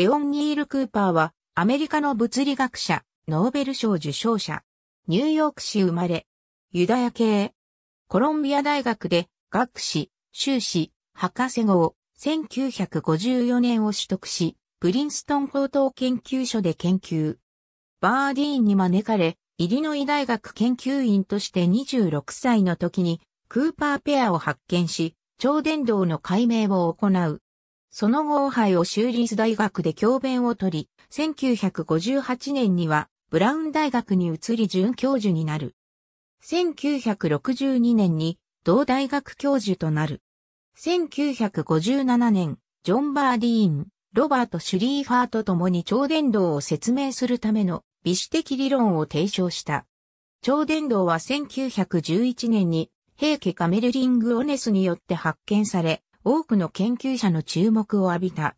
レオン・ニール・クーパーは、アメリカの物理学者、ノーベル賞受賞者。ニューヨーク市生まれ。ユダヤ系。コロンビア大学で、学士、修士、博士号、1954年を取得し、プリンストン高等研究所で研究。バーディーンに招かれ、イリノイ大学研究員として26歳の時に、クーパーペアを発見し、超伝導の解明を行う。その後、オハイオ州立大学で教鞭を取り、1958年にはブラウン大学に移り准教授になる。1962年に同大学教授となる。1957年、ジョン・バーディーン、ロバート・シュリーファーと共に超伝導を説明するための微子的理論を提唱した。超伝導は1911年に平家カメルリング・オネスによって発見され、多くの研究者の注目を浴びた。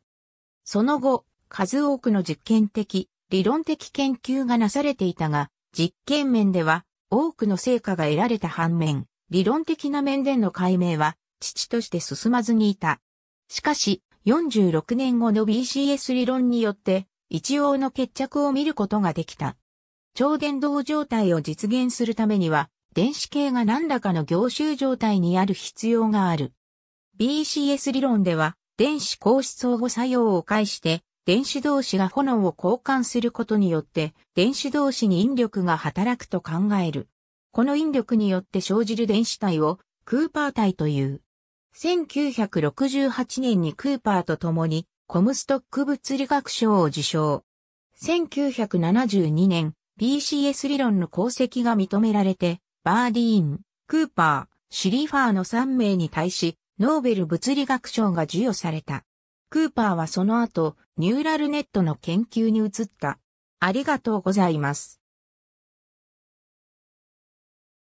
その後、数多くの実験的、理論的研究がなされていたが、実験面では多くの成果が得られた反面、理論的な面での解明は、父として進まずにいた。しかし、46年後の BCS 理論によって、一応の決着を見ることができた。超伝導状態を実現するためには、電子系が何らかの凝集状態にある必要がある。BCS 理論では、電子光子相互作用を介して、電子同士が炎を交換することによって、電子同士に引力が働くと考える。この引力によって生じる電子体を、クーパー体という。1968年にクーパーと共に、コムストック物理学賞を受賞。1972年、BCS 理論の功績が認められて、バーディーン、クーパー、シリファーの3名に対し、ノーベル物理学賞が授与された。クーパーはその後、ニューラルネットの研究に移った。ありがとうございます。